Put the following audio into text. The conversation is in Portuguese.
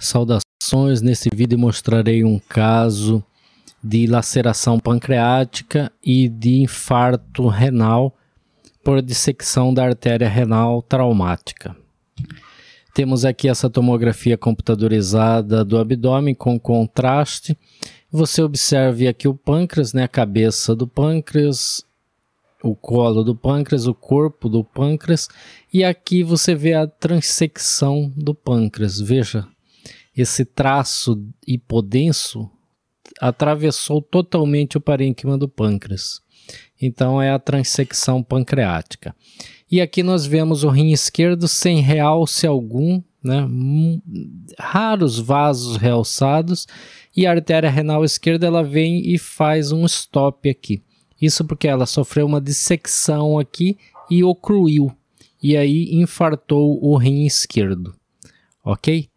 Saudações, nesse vídeo mostrarei um caso de laceração pancreática e de infarto renal por dissecção da artéria renal traumática. Temos aqui essa tomografia computadorizada do abdômen com contraste. Você observe aqui o pâncreas, né, a cabeça do pâncreas, o colo do pâncreas, o corpo do pâncreas, e aqui você vê a transecção do pâncreas. Veja, esse traço hipodenso atravessou totalmente o parênquima do pâncreas. Então é a transecção pancreática. E aqui nós vemos o rim esquerdo sem realce algum, né? Hum, raros vasos realçados, e a artéria renal esquerda ela vem e faz um stop aqui. Isso porque ela sofreu uma dissecção aqui e ocluiu, e aí infartou o rim esquerdo, ok?